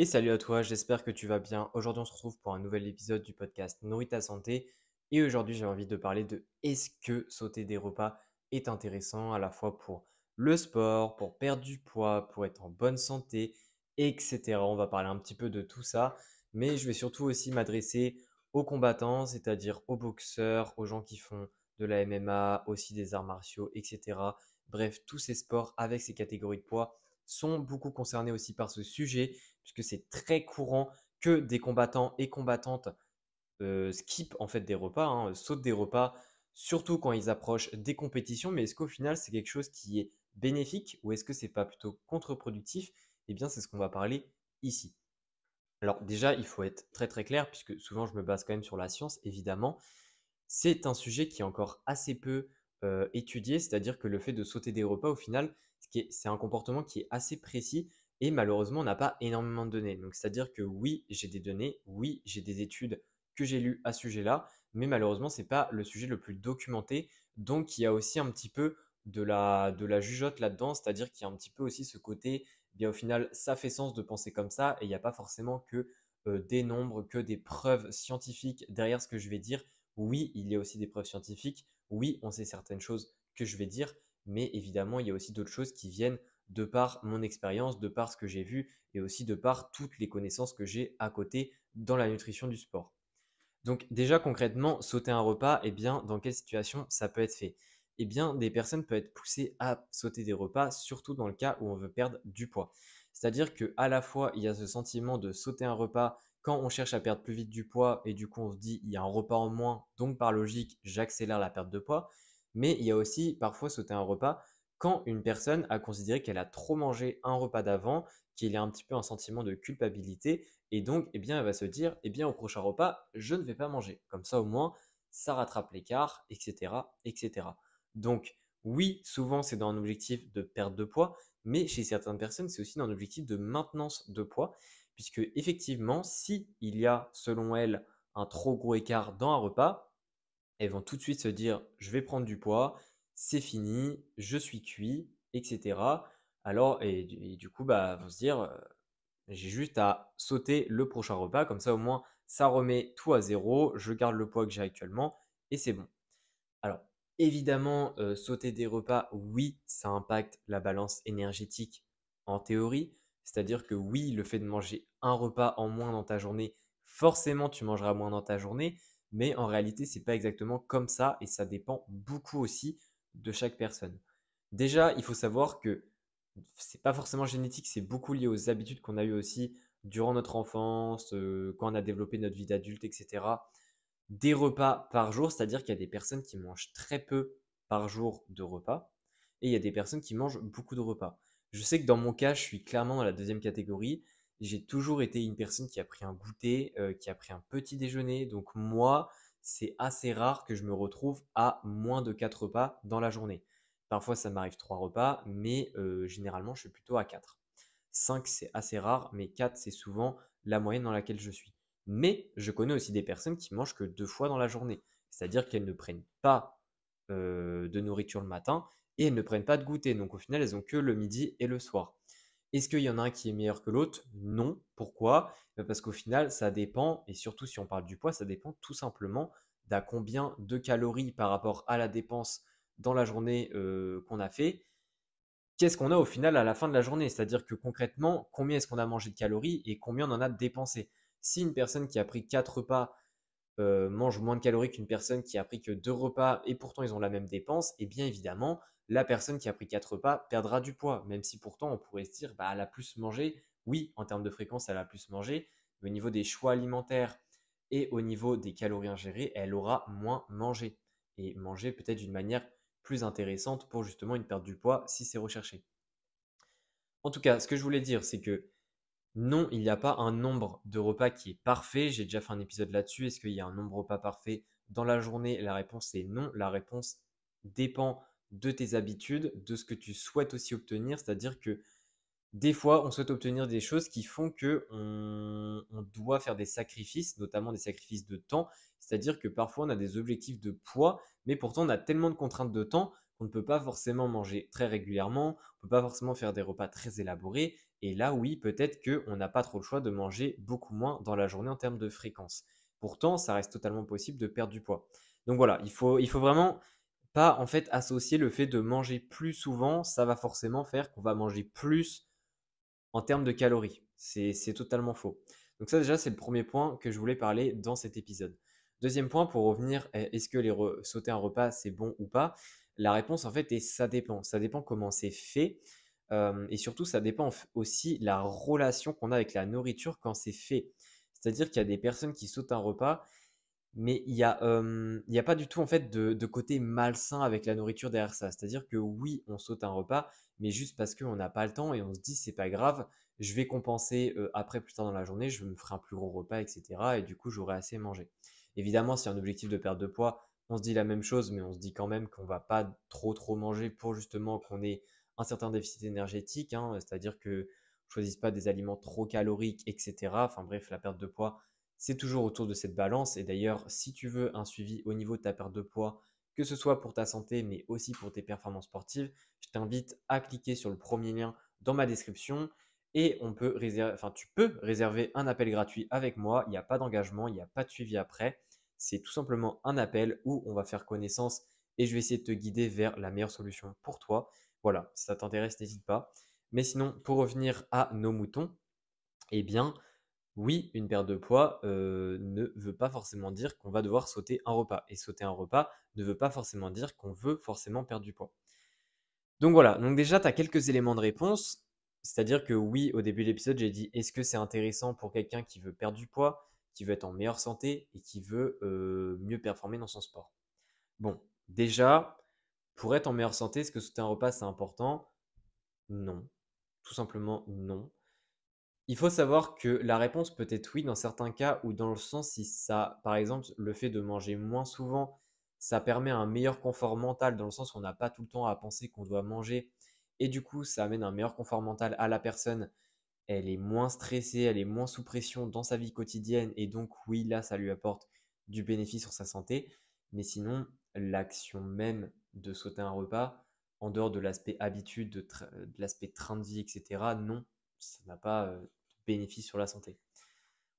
Et salut à toi, j'espère que tu vas bien. Aujourd'hui, on se retrouve pour un nouvel épisode du podcast Nourrit ta santé. Et aujourd'hui, j'ai envie de parler de est-ce que sauter des repas est intéressant à la fois pour le sport, pour perdre du poids, pour être en bonne santé, etc. On va parler un petit peu de tout ça. Mais je vais surtout aussi m'adresser aux combattants, c'est-à-dire aux boxeurs, aux gens qui font de la MMA, aussi des arts martiaux, etc. Bref, tous ces sports avec ces catégories de poids sont beaucoup concernés aussi par ce sujet puisque c'est très courant que des combattants et combattantes euh, en fait des repas, hein, euh, sautent des repas, surtout quand ils approchent des compétitions. Mais est-ce qu'au final c'est quelque chose qui est bénéfique ou est-ce que c'est pas plutôt contre-productif Eh bien c'est ce qu'on va parler ici. Alors déjà il faut être très très clair puisque souvent je me base quand même sur la science évidemment. C'est un sujet qui est encore assez peu euh, étudié, c'est-à-dire que le fait de sauter des repas au final, c'est un comportement qui est assez précis et malheureusement, on n'a pas énormément de données. Donc, c'est-à-dire que oui, j'ai des données, oui, j'ai des études que j'ai lues à ce sujet-là, mais malheureusement, ce n'est pas le sujet le plus documenté. Donc, il y a aussi un petit peu de la, de jugeote là-dedans, c'est-à-dire qu'il y a un petit peu aussi ce côté, eh bien au final, ça fait sens de penser comme ça, et il n'y a pas forcément que des nombres, que des preuves scientifiques derrière ce que je vais dire. Oui, il y a aussi des preuves scientifiques, oui, on sait certaines choses que je vais dire, mais évidemment, il y a aussi d'autres choses qui viennent de par mon expérience, de par ce que j'ai vu et aussi de par toutes les connaissances que j'ai à côté dans la nutrition du sport. Donc déjà concrètement, sauter un repas, eh bien dans quelle situation ça peut être fait Eh bien des personnes peuvent être poussées à sauter des repas, surtout dans le cas où on veut perdre du poids. C'est-à-dire qu'à la fois il y a ce sentiment de sauter un repas quand on cherche à perdre plus vite du poids et du coup on se dit il y a un repas en moins, donc par logique j'accélère la perte de poids. Mais il y a aussi parfois sauter un repas quand une personne a considéré qu'elle a trop mangé un repas d'avant, qu'il y a un petit peu un sentiment de culpabilité, et donc, eh bien, elle va se dire, eh bien, au prochain repas, je ne vais pas manger. Comme ça, au moins, ça rattrape l'écart, etc., etc. Donc, oui, souvent, c'est dans un objectif de perte de poids, mais chez certaines personnes, c'est aussi dans un objectif de maintenance de poids, puisque effectivement, si il y a, selon elle un trop gros écart dans un repas, elles vont tout de suite se dire, je vais prendre du poids, c'est fini, je suis cuit, etc. Alors, et, du coup, bah, se dire, j'ai juste à sauter le prochain repas, comme ça au moins, ça remet tout à zéro, je garde le poids que j'ai actuellement, et c'est bon. Alors, évidemment, sauter des repas, oui, ça impacte la balance énergétique en théorie, c'est-à-dire que oui, le fait de manger un repas en moins dans ta journée, forcément, tu mangeras moins dans ta journée, mais en réalité, c'est pas exactement comme ça, et ça dépend beaucoup aussi de chaque personne. Déjà, il faut savoir que c'est pas forcément génétique, c'est beaucoup lié aux habitudes qu'on a eues aussi durant notre enfance, euh, quand on a développé notre vie d'adulte, etc. Des repas par jour, c'est-à-dire qu'il y a des personnes qui mangent très peu par jour de repas, et il y a des personnes qui mangent beaucoup de repas. Je sais que dans mon cas, je suis clairement dans la deuxième catégorie. J'ai toujours été une personne qui a pris un goûter, euh, qui a pris un petit déjeuner. Donc moi, c'est assez rare que je me retrouve à moins de 4 repas dans la journée. Parfois, ça m'arrive 3 repas, mais généralement, je suis plutôt à 4. 5, c'est assez rare, mais 4, c'est souvent la moyenne dans laquelle je suis. Mais je connais aussi des personnes qui mangent que deux fois dans la journée. C'est-à-dire qu'elles ne prennent pas de nourriture le matin et elles ne prennent pas de goûter. Donc au final, elles ont que le midi et le soir. Est-ce qu'il y en a un qui est meilleur que l'autre Non. Pourquoi bah, Parce qu'au final, ça dépend, et surtout si on parle du poids, ça dépend tout simplement d'à combien de calories par rapport à la dépense dans la journée qu'on a fait. Qu'est-ce qu'on a au final à la fin de la journée C'est-à-dire que concrètement, combien est-ce qu'on a mangé de calories et combien on en a dépensé Si une personne qui a pris quatre repas mange moins de calories qu'une personne qui a pris que deux repas et pourtant ils ont la même dépense, et eh bien évidemment, la personne qui a pris quatre repas perdra du poids, même si pourtant on pourrait se dire, bah, elle a plus mangé. Oui, en termes de fréquence, elle a plus mangé, mais au niveau des choix alimentaires et au niveau des calories ingérées, elle aura moins mangé. Et manger peut-être d'une manière plus intéressante pour justement une perte du poids si c'est recherché. En tout cas, ce que je voulais dire, c'est que non, il n'y a pas un nombre de repas qui est parfait. J'ai déjà fait un épisode là-dessus. Est-ce qu'il y a un nombre de repas parfait dans la journée La réponse est non. La réponse dépend de tes habitudes, de ce que tu souhaites aussi obtenir. C'est-à-dire que des fois, on souhaite obtenir des choses qui font que on, doit faire des sacrifices, notamment des sacrifices de temps. C'est-à-dire que parfois, on a des objectifs de poids, mais pourtant, on a tellement de contraintes de temps qu'on ne peut pas forcément manger très régulièrement, on ne peut pas forcément faire des repas très élaborés. Et là, oui, peut-être qu'on n'a pas trop le choix de manger beaucoup moins dans la journée en termes de fréquence. Pourtant, ça reste totalement possible de perdre du poids. Donc voilà, il faut vraiment pas en fait associer le fait de manger plus souvent, ça va forcément faire qu'on va manger plus en termes de calories. C'est totalement faux. Donc ça déjà, c'est le premier point que je voulais parler dans cet épisode. Deuxième point, pour revenir, eh, est-ce que les sauter un repas, c'est bon ou pas La réponse, en fait, est ça dépend. Ça dépend comment c'est fait. Euh, et surtout, ça dépend aussi la relation qu'on a avec la nourriture quand c'est fait. C'est-à-dire qu'il y a des personnes qui sautent un repas mais il n'y a, a pas du tout en fait de, côté malsain avec la nourriture derrière ça. C'est-à-dire que oui, on saute un repas, mais juste parce qu'on n'a pas le temps et on se dit c'est pas grave, je vais compenser après plus tard dans la journée, je me ferai un plus gros repas, etc. Et du coup, j'aurai assez mangé. Évidemment, si un objectif de perte de poids, on se dit la même chose, mais on se dit quand même qu'on va pas trop trop manger pour justement qu'on ait un certain déficit énergétique, hein, c'est-à-dire que ne choisisse pas des aliments trop caloriques, etc. Enfin bref, la perte de poids c'est toujours autour de cette balance. Et d'ailleurs, si tu veux un suivi au niveau de ta perte de poids, que ce soit pour ta santé, mais aussi pour tes performances sportives, je t'invite à cliquer sur le premier lien dans ma description et on peut réserver, tu peux réserver un appel gratuit avec moi. Il n'y a pas d'engagement, il n'y a pas de suivi après. C'est tout simplement un appel où on va faire connaissance et je vais essayer de te guider vers la meilleure solution pour toi. Voilà, si ça t'intéresse, n'hésite pas. Mais sinon, pour revenir à nos moutons, eh bien, oui, une perte de poids euh, ne veut pas forcément dire qu'on va devoir sauter un repas. Et sauter un repas ne veut pas forcément dire qu'on veut forcément perdre du poids. Donc voilà, donc déjà, tu as quelques éléments de réponse. C'est-à-dire que oui, au début de l'épisode, j'ai dit est-ce que c'est intéressant pour quelqu'un qui veut perdre du poids, qui veut être en meilleure santé et qui veut euh, mieux performer dans son sport Bon, déjà, pour être en meilleure santé, est-ce que sauter un repas, c'est important Non. Tout simplement, non il faut savoir que la réponse peut être oui dans certains cas ou dans le sens si ça, par exemple, le fait de manger moins souvent, ça permet un meilleur confort mental dans le sens où on n'a pas tout le temps à penser qu'on doit manger et du coup ça amène un meilleur confort mental à la personne. Elle est moins stressée, elle est moins sous pression dans sa vie quotidienne et donc oui là ça lui apporte du bénéfice sur sa santé. Mais sinon l'action même de sauter un repas, en dehors de l'aspect habitude, de, l'aspect train de vie, etc. Non, ça n'a pas euh, bénéfices sur la santé.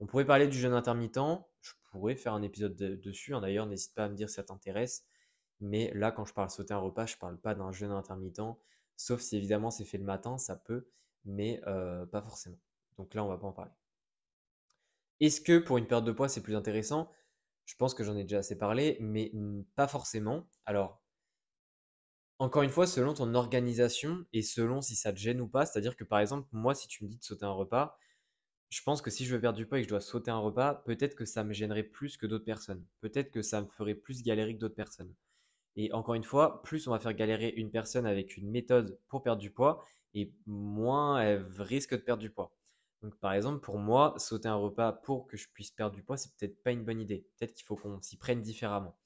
On pourrait parler du jeûne intermittent, je pourrais faire un épisode dessus, hein. d'ailleurs n'hésite pas à me dire si ça t'intéresse, mais là quand je parle sauter un repas, je ne parle pas d'un jeûne intermittent, sauf si évidemment c'est fait le matin, ça peut, mais euh, pas forcément. Donc là on va pas en parler. Est-ce que pour une perte de poids c'est plus intéressant Je pense que j'en ai déjà assez parlé, mais pas forcément. Alors encore une fois, selon ton organisation et selon si ça te gêne ou pas, c'est-à-dire que par exemple, moi, si tu me dis de sauter un repas, je pense que si je veux perdre du poids et que je dois sauter un repas, peut-être que ça me gênerait plus que d'autres personnes. Peut-être que ça me ferait plus galérer que d'autres personnes. Et encore une fois, plus on va faire galérer une personne avec une méthode pour perdre du poids, et moins elle risque de perdre du poids. Donc par exemple, pour moi, sauter un repas pour que je puisse perdre du poids, c'est peut-être pas une bonne idée. Peut-être qu'il faut qu'on s'y prenne différemment.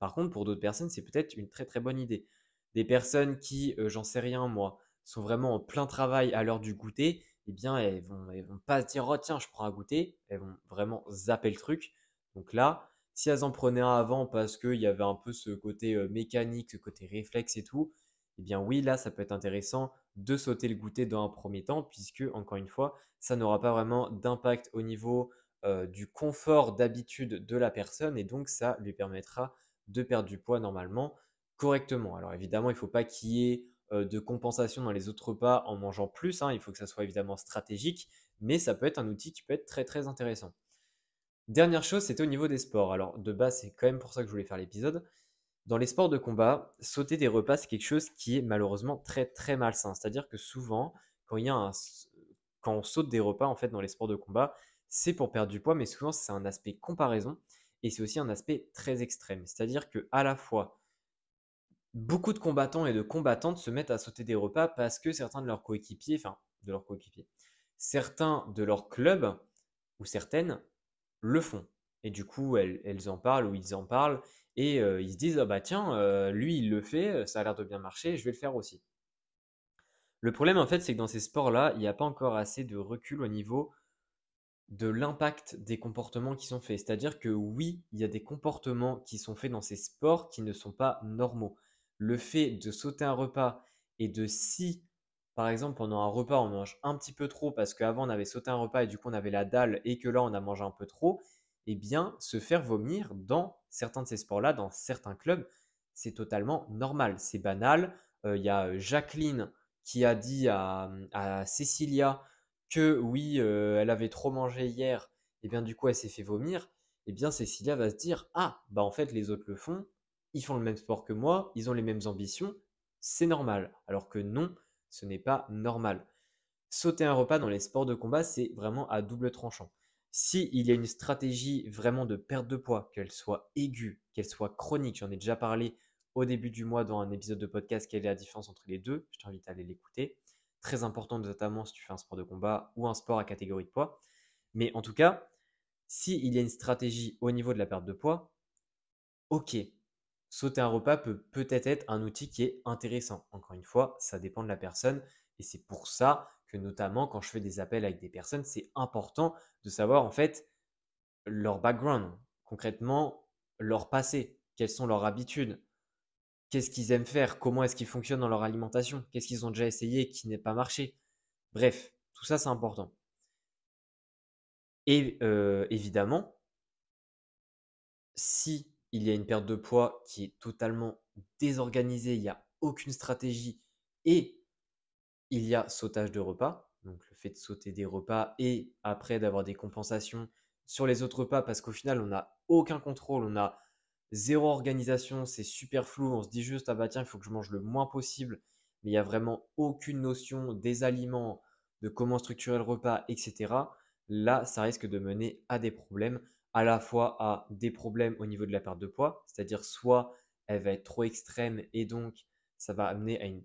Par contre, pour d'autres personnes, c'est peut-être une très très bonne idée. Des personnes qui, euh, j'en sais rien moi, sont vraiment en plein travail à l'heure du goûter, bien, elles vont, vont pas se dire, oh tiens, je prends à goûter. Elles vont vraiment zapper le truc. Donc là, si elles en prenaient un avant parce qu'il y avait un peu ce côté mécanique, ce côté réflexe et tout, eh bien oui, là, ça peut être intéressant de sauter le goûter dans un premier temps, puisque, encore une fois, ça n'aura pas vraiment d'impact au niveau du confort d'habitude de la personne, et donc ça lui permettra de perdre du poids normalement correctement. Alors évidemment, il ne faut pas qu'il y ait euh, de compensation dans les autres repas en mangeant plus. Hein. il faut que ça soit évidemment stratégique, mais ça peut être un outil qui peut être très très intéressant. Dernière chose, c'était au niveau des sports. Alors de base, c'est quand même pour ça que je voulais faire l'épisode. Dans les sports de combat, sauter des repas, c'est quelque chose qui est malheureusement très très malsain. C'est-à-dire que souvent, quand, il quand on saute des repas en fait dans les sports de combat, c'est pour perdre du poids, mais souvent c'est un aspect comparaison et c'est aussi un aspect très extrême. C'est-à-dire que à la fois beaucoup de combattants et de combattantes se mettent à sauter des repas parce que certains de leurs coéquipiers, enfin de leurs coéquipiers, certains de leurs clubs ou certaines le font. Et du coup, elles, en parlent ou ils en parlent et euh, ils se disent «Ah bah tiens, euh, lui il le fait, ça a l'air de bien marcher, je vais le faire aussi. Le problème en fait, c'est que dans ces sports-là, il n'y a pas encore assez de recul au niveau de l'impact des comportements qui sont faits. C'est-à-dire que oui, il y a des comportements qui sont faits dans ces sports qui ne sont pas normaux le fait de sauter un repas et de si, par exemple, pendant un repas, on mange un petit peu trop parce qu'avant on avait sauté un repas et du coup on avait la dalle et que là on a mangé un peu trop, eh bien, se faire vomir dans certains de ces sports-là, dans certains clubs, c'est totalement normal, c'est banal. Euh, il y a euh, Jacqueline qui a dit à, Cécilia que oui, euh, elle avait trop mangé hier, et eh bien du coup elle s'est fait vomir. Eh bien Cécilia va se dire ah bah en fait les autres le font, ils font le même sport que moi, ils ont les mêmes ambitions, c'est normal. Alors que non, ce n'est pas normal. Sauter un repas dans les sports de combat, c'est vraiment à double tranchant. S'il il y a une stratégie vraiment de perte de poids, qu'elle soit aiguë, qu'elle soit chronique, j'en ai déjà parlé au début du mois dans un épisode de podcast, quelle est la différence entre les deux, je t'invite à aller l'écouter. Très important notamment si tu fais un sport de combat ou un sport à catégorie de poids. Mais en tout cas, s'il y a une stratégie au niveau de la perte de poids, ok, sauter un repas peut peut-être être un outil qui est intéressant. Encore une fois, ça dépend de la personne et c'est pour ça que notamment quand je fais des appels avec des personnes, c'est important de savoir en fait leur background, concrètement leur passé, quelles sont leurs habitudes, qu'est-ce qu'ils aiment faire, comment est-ce qu'ils fonctionnent dans leur alimentation, qu'est-ce qu'ils ont déjà essayé qui n'est pas marché. Bref, tout ça c'est important. Et euh, évidemment, si il y a une perte de poids qui est totalement désorganisée, il n'y a aucune stratégie et il y a sautage de repas, donc le fait de sauter des repas et après d'avoir des compensations sur les autres repas parce qu'au final on n'a aucun contrôle, on a zéro organisation, c'est super flou, on se dit juste ah bah tiens il faut que je mange le moins possible, mais il n'y a vraiment aucune notion des aliments, de comment structurer le repas, etc. Là ça risque de mener à des problèmes à la fois à des problèmes au niveau de la perte de poids, c'est-à-dire soit elle va être trop extrême et donc ça va amener à une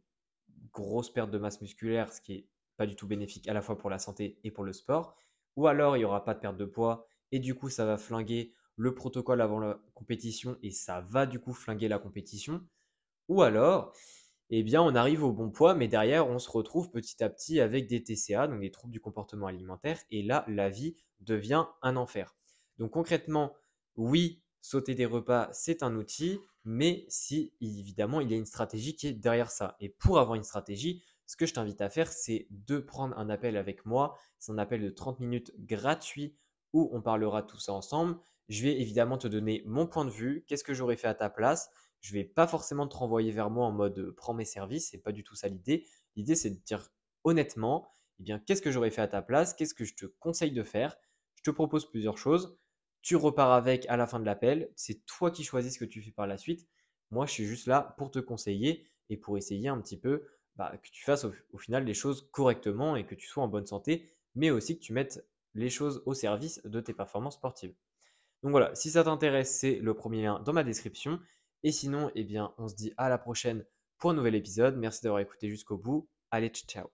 grosse perte de masse musculaire, ce qui n'est pas du tout bénéfique à la fois pour la santé et pour le sport, ou alors il n'y aura pas de perte de poids et du coup ça va flinguer le protocole avant la compétition et ça va du coup flinguer la compétition, ou alors eh bien on arrive au bon poids mais derrière on se retrouve petit à petit avec des TCA, donc des troubles du comportement alimentaire, et là la vie devient un enfer. Donc concrètement, oui, sauter des repas, c'est un outil, mais si évidemment il y a une stratégie qui est derrière ça. Et pour avoir une stratégie, ce que je t'invite à faire, c'est de prendre un appel avec moi. C'est un appel de 30 minutes gratuit où on parlera tout ça ensemble. Je vais évidemment te donner mon point de vue, qu'est-ce que j'aurais fait à ta place. Je ne vais pas forcément te renvoyer vers moi en mode euh, prends mes services, n'est pas du tout ça l'idée. L'idée c'est de dire honnêtement, eh bien qu'est-ce que j'aurais fait à ta place, qu'est-ce que je te conseille de faire. Je te propose plusieurs choses tu repars avec à la fin de l'appel. C'est toi qui choisis ce que tu fais par la suite. Moi, je suis juste là pour te conseiller et pour essayer un petit peu bah, que tu fasses au, final les choses correctement et que tu sois en bonne santé, mais aussi que tu mettes les choses au service de tes performances sportives. Donc voilà, si ça t'intéresse, c'est le premier lien dans ma description. Et sinon, eh bien, on se dit à la prochaine pour un nouvel épisode. Merci d'avoir écouté jusqu'au bout. Allez, ciao